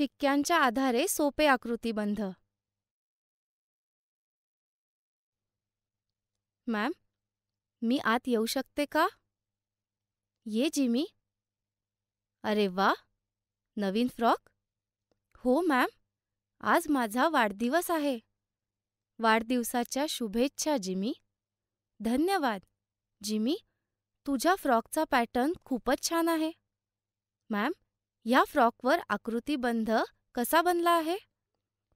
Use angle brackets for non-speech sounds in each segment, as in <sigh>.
शिक्क्यांच्या आधारे सोपे आकृतिबंध मॅम मी आत येऊ शकते का ये जिमी अरे वा नवीन फ्रॉक हो मॅम आज माझा वाढदिवस आहे वाढदिवसाच्या शुभेच्छा जिमी धन्यवाद जिमी तुझ्या फ्रॉकचा पॅटर्न खूपच छान आहे मॅम या फ्रॉकवर आकृतीबंध कसा बनला आहे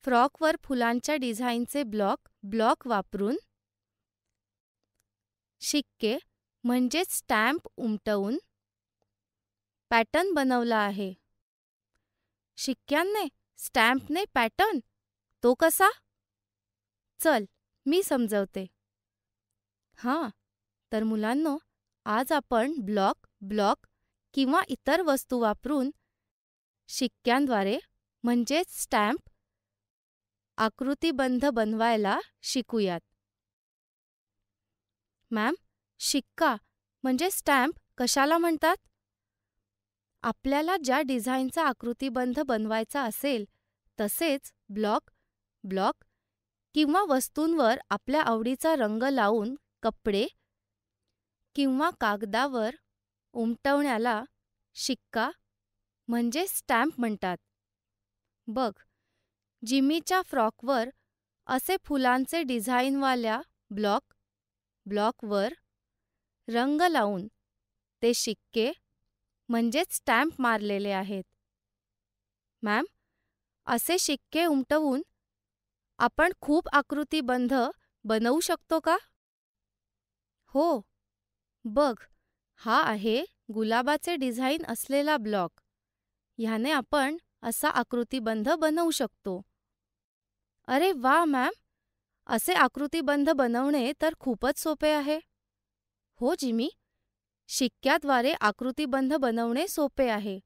फ्रॉकवर फुलांच्या डिझाईनचे ब्लॉक ब्लॉक वापरून शिक्के म्हणजेच स्टॅम्प उमटवून पॅटर्न बनवला आहे शिक्क्यांने स्टॅम्पने पॅटर्न तो कसा चल मी समजवते हां तर मुलांनो आज आपण ब्लॉक ब्लॉक किंवा इतर वस्तू वापरून शिक्क्यांद्वारे म्हणजेच स्टॅम्प आकृतीबंध बनवायला शिकूयात मॅम शिक्का म्हणजे स्टॅम्प कशाला म्हणतात आपल्याला ज्या डिझाईनचा आकृतीबंध बनवायचा असेल तसेच ब्लॉक ब्लॉक किंवा वस्तूंवर आपल्या आवडीचा रंग लावून कपडे किंवा कागदावर उमटवण्याला शिक्का म्हणजे स्टॅम्प म्हणतात बघ जिमीच्या फ्रॉकवर असे फुलांचे डिझाईनवाल्या ब्लॉक ब्लॉकवर रंग लावून ते शिक्के म्हणजेच स्टॅम्प मारलेले आहेत मॅम असे शिक्के उमटवून आपण खूप आकृतीबंध बनवू शकतो का हो बघ हा आहे गुलाबाचे डिझाईन असलेला ब्लॉक ह्याने आपण असा आकृतीबंध बनवू शकतो अरे वा मॅम असे आकृतीबंध बनवणे तर खूपच सोपे आहे हो जिमी शिक्क्याद्वारे आकृतीबंध बनवणे सोपे आहे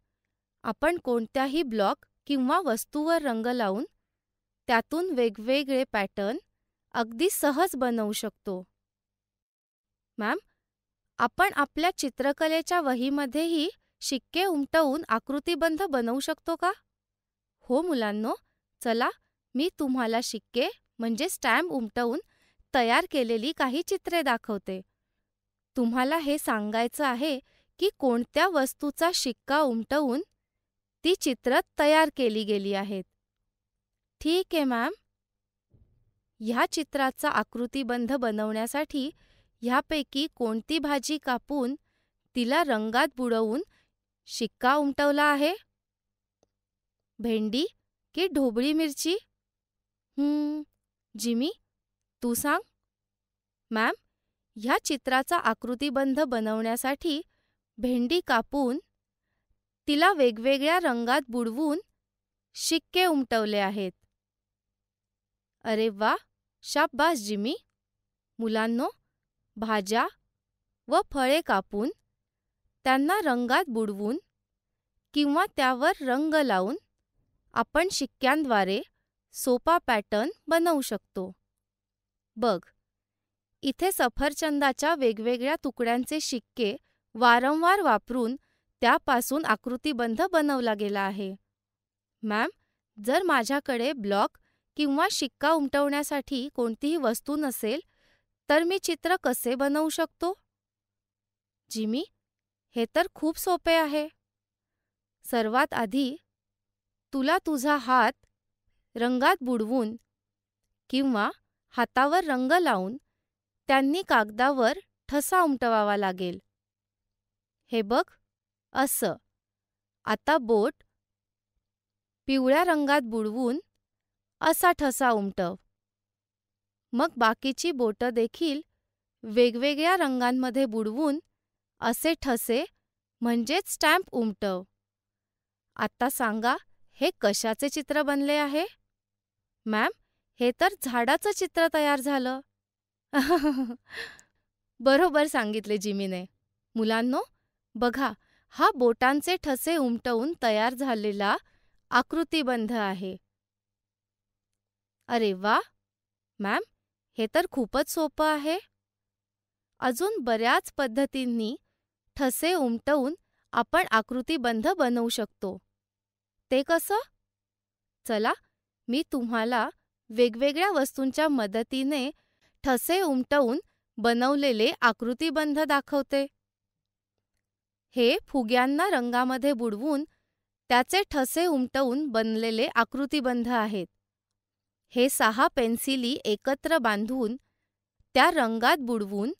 आपण कोणत्याही ब्लॉक किंवा वस्तूवर रंग लावून त्यातून वेगवेगळे पॅटर्न अगदी सहज बनवू शकतो मॅम आपण आपल्या चित्रकलेच्या वहीमध्येही शिक्के उमटवून आकृतिबंध बनवू शकतो का हो मुलांनो चला मी तुम्हाला शिक्के म्हणजे स्टॅम्प उमटवून तयार केलेली काही चित्रे दाखवते तुम्हाला हे सांगायचं आहे की कोणत्या वस्तूचा शिक्का उमटवून ती चित्र तयार केली गेली आहेत ठीक आहे मॅम ह्या चित्राचा आकृतिबंध बनवण्यासाठी ह्यापैकी कोणती भाजी कापून तिला रंगात बुडवून शिक्का उमटवला आहे भेंडी की ढोबळी मिरची जिमी तू सांग मॅम ह्या चित्राचा आकृतीबंध बनवण्यासाठी भेंडी कापून तिला वेगवेगळ्या रंगात बुडवून शिक्के उमटवले आहेत अरे वा शाबास जिमी मुलांनो भाज्या व फळे कापून त्यांना रंगात बुडवून किंवा त्यावर रंग लावून आपण शिक्क्यांद्वारे सोपा पॅटर्न बनवू शकतो बघ इथे सफरचंदाच्या वेगवेगळ्या तुकड्यांचे शिक्के वारंवार वापरून त्यापासून आकृतीबंध बनवला गेला आहे मॅम जर माझ्याकडे ब्लॉक किंवा शिक्का उमटवण्यासाठी कोणतीही वस्तू नसेल तर मी चित्र कसे बनवू शकतो जिमी हे तर खूप सोपे आहे सर्वात आधी तुला तुझा हात रंगात बुडवून किंवा हातावर रंग लावून त्यांनी कागदावर ठसा उमटवावा लागेल हे बघ असं आता बोट पिवळ्या रंगात बुडवून असा ठसा उमटव मग बाकीची बोटं देखील वेगवेगळ्या रंगांमध्ये बुडवून असे ठसे म्हणजेच स्टॅम्प उमटव आता सांगा हे कशाचे चित्र बनले आहे मॅम हे तर झाडाचं चित्र तयार झालं <laughs> बरोबर सांगितले जिमीने मुलांनो बघा हा बोटांचे ठसे उमटवून तयार झालेला आकृतीबंध आहे अरे वा मॅम हे तर खूपच सोपं आहे अजून बऱ्याच पद्धतींनी ठसे उमटवून आपण आकृतीबंध बनवू शकतो ते कसं चला मी तुम्हाला वेगवेगळ्या वस्तूंच्या मदतीने ठसे उमटवून बनवलेले आकृतीबंध दाखवते हे फुग्यांना रंगामध्ये बुडवून त्याचे ठसे उमटवून बनलेले आकृतीबंध आहेत हे सहा पेन्सिली एकत्र बांधून त्या रंगात बुडवून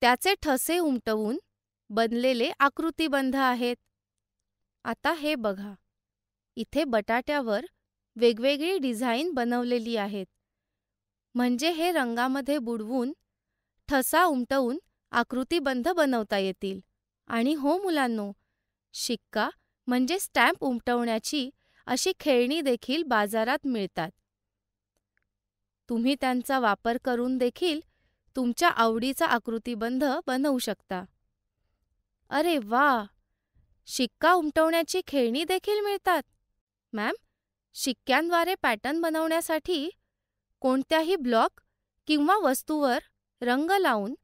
त्याचे ठसे उमटवून बनलेले आकृतिबंध आहेत आता हे बघा इथे बटाट्यावर वेगवेगळी डिझाईन बनवलेली आहेत म्हणजे हे रंगामध्ये बुडवून ठसा उमटवून आकृतिबंध बनवता येतील आणि हो मुलांनो शिक्का म्हणजे स्टॅम्प उमटवण्याची अशी खेळणी देखील बाजारात मिळतात तुम्ही त्यांचा वापर करून देखील तुमच्या आवडीचा आकृतिबंध बनवू शकता अरे वा! शिक्का उमटवण्याची खेळणी देखील मिळतात. मॅम, शिक्क्यांद्वारे पॅटर्न बनवण्यासाठी कोणत्याही ब्लॉक किंवा वस्तूवर रंग लावून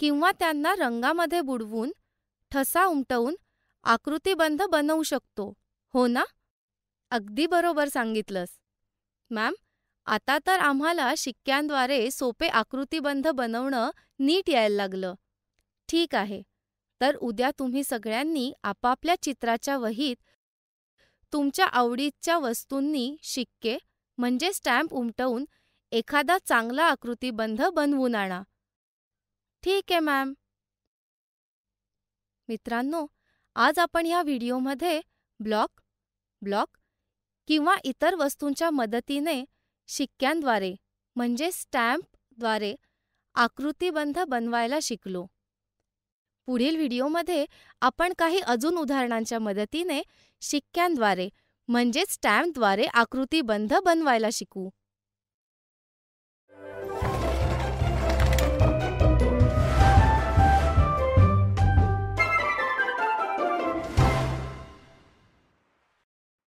किंवा त्यांना रंगामध्ये बुडवून ठसा उमटवून आकृतिबंध बनवू शकतो, हो ना? अगदी बरोबर सांगितलंस. मॅम, आता तर आम्हाला शिक्क्यांद्वारे सोपे आकृतिबंध बनवणं नीट यायला लागलं. ठीक आहे. तर उद्या तुम्ही सगळ्यांनी आपापल्या चित्राच्या वहीत तुमच्या आवडीच्या वस्तूंनी शिक्के म्हणजे स्टॅम्प उमटवून एखादा चांगला आकृतीबंध बनवून आणा ठीक आहे मॅम मित्रांनो आज आपण या व्हिडिओमध्ये ब्लॉक ब्लॉक किंवा इतर वस्तूंच्या मदतीने शिक्क्यांद्वारे म्हणजे स्टॅम्पद्वारे आकृतीबंध बनवायला शिकलो पुढील व्हिडिओमध्ये आपण काही अजून उदाहरणांच्या मदतीने शिक्क्यांद्वारे म्हणजेच स्टॅम्पद्वारे आकृतीबंध बनवायला शिकू